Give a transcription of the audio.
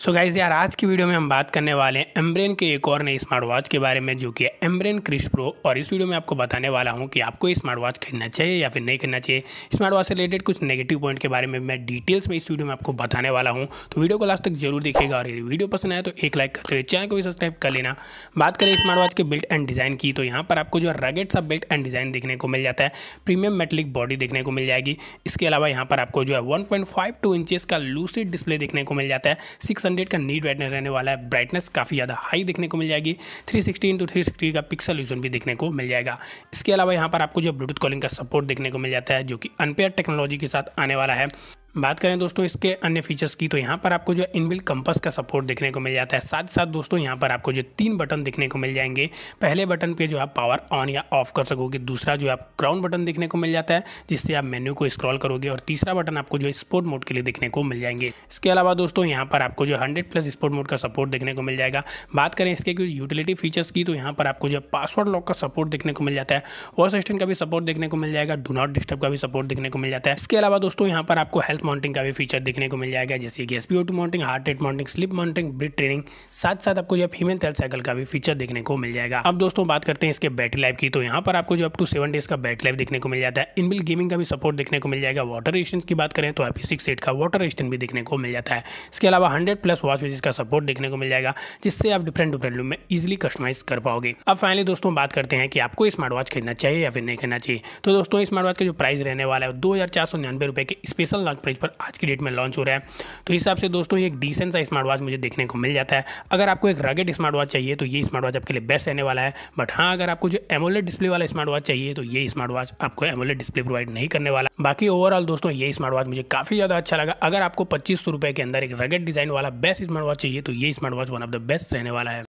सो so guys यार आज की वीडियो में हम बात करने वाले हैं एम्ब्रेन के एक और नए स्मार्ट वॉच के बारे में जो कि एम्ब्रेन क्रिश प्रो और इस वीडियो में आपको बताने वाला हूं कि आपको स्मार्ट वॉच खरीदना चाहिए या फिर नहीं खरीदना चाहिए स्मार्ट वॉच से रिलेटेड कुछ नेगेटिव पॉइंट के बारे में मैं डिटेल्स में इस वीडियो में आपको बताने वाला हूँ तो वीडियो को लास्ट तक जरूर देखिएगा और यदि वीडियो पसंद आए तो एक लाइक करते हुए चैनल को भी सब्सक्राइब कर लेना बात करें स्मार्ट वॉच के बिल्ट एंड डिज़ाइन की तो यहाँ पर आपको जो रगेट सा बिल्ट एंड डिज़ाइन देखने को मिल जाता है प्रीमियम मेटलिक बॉडी देखने को मिल जाएगी इसके अलावा यहाँ पर आपको जो है वन पॉइंट का लूसिड डिस्प्ले देखने को मिल जाता है सिक्स हंड्रेड का नीट ब्राइटनेस रहने वाला है ब्राइटनेस काफ़ी ज़्यादा हाई देखने को मिल जाएगी three sixty into three sixty का पिक्सल यूजन भी देखने को मिल जाएगा इसके अलावा यहाँ पर आपको जो ब्लूटूथ कॉलिंग का सपोर्ट देखने को मिल जाता है जो कि अनपेयर टेक्नोलॉजी के साथ आने वाला है बात करें दोस्तों इसके अन्य फीचर्स की तो यहाँ पर आपको जो इनबिल्ट कंपस का सपोर्ट देखने को मिल जाता है साथ ही साथ दोस्तों यहाँ पर आपको जो तीन बटन देखने को मिल जाएंगे पहले बटन पे जो आप पावर ऑन या ऑफ कर सकोगे दूसरा जो आप क्राउन बटन देखने को मिल जाता है जिससे आप मेन्यू को स्क्रॉल करोगे और तीसरा बटन आपको जो स्पोर्ट मोड के लिए देखने को मिल जाएंगे इसके अलावा दोस्तों यहाँ पर आपको जो हंड्रेड प्लस स्पोर्ट मोड का सपोर्ट देखने को मिल जाएगा बात करें इसके कुछ यूटिलिटी फीचर्स की तो यहाँ पर आपको जो पासवर्ड लॉक का सपोर्ट देखने को मिल जाता है वॉस असिस्टेंट का भी सपोर्ट देखने को मिल जाएगा डो नॉट डिस्टर्ब का भी सपोर्ट देखने को मिल जाता है इसके अलावा दोस्तों यहाँ पर आपको हेल्थ माउंटिंग का भी फीचर देखने को मिल जाएगा जैसे कि S P monitoring heart rate monitoring sleep monitoring breath training साथ साथ आपको जो फीमेल तेल साइकिल का भी फीचर देखने को मिल जाएगा अब दोस्तों बात करते हैं इसके बैटरी लाइफ की तो यहाँ पर आपको जो अप टू सेवन डेज का बैटरी लाइफ देखने को मिल जाता है इनबिल गेमिंग का भी सपोर्ट देखने को मिल जाएगा वाटर रेजिस्टेंस की बात करें तो सिक्स पी का वाटर रेजिस्टेंट भी देखने को मिल जाता है इसके अलावा हंड्रेड प्लस वॉच बेसिस का सपोर्ट देखने को मिल जाएगा जिससे आप डिफरेंट डिफरेंट लुक में इजिली कस्टमाइज कर पाओगे अब फाइनली दोस्तों बात करते हैं कि आपको स्मार्ट वॉच खरीदना चाहिए या फिर नहीं खरीदना चाहिए तो दोस्तों स्मार्ट वॉच का जो प्राइस रहने वाला है दो हज़ार चार सौ निन्यानवे रुपए के स्पेशल लॉन्च प्राइस पर आज की डेट में लॉन्च हो रहा है तो हिसाब से दोस्तों एक डिसेंट सा स्मार्ट वॉच मुझे देखने को मिल जाता है अगर आपको एक रगेड स्मार्ट वॉच चाहिए तो ये स्मार्ट वॉच आपके लिए बेस्ट रहने वाला है बट हाँ अगर आपको जो एमोलेट डिस्प्ले वाला स्मार्ट वॉच चाहिए तो ये स्मार्ट वॉच आपको एमोलेट डिस्प्ले प्रोवाइड नहीं करने वाला बाकी ओवरऑल दोस्तों ये स्मार्ट वॉच मुझे काफ़ी ज़्यादा अच्छा लगा अगर आपको पच्चीस के अंदर एक रगेड डिज़ाइन वाला बेस्ट स्मार्ट वॉच चाहिए तो ये smart watch one of the best रहने वाला है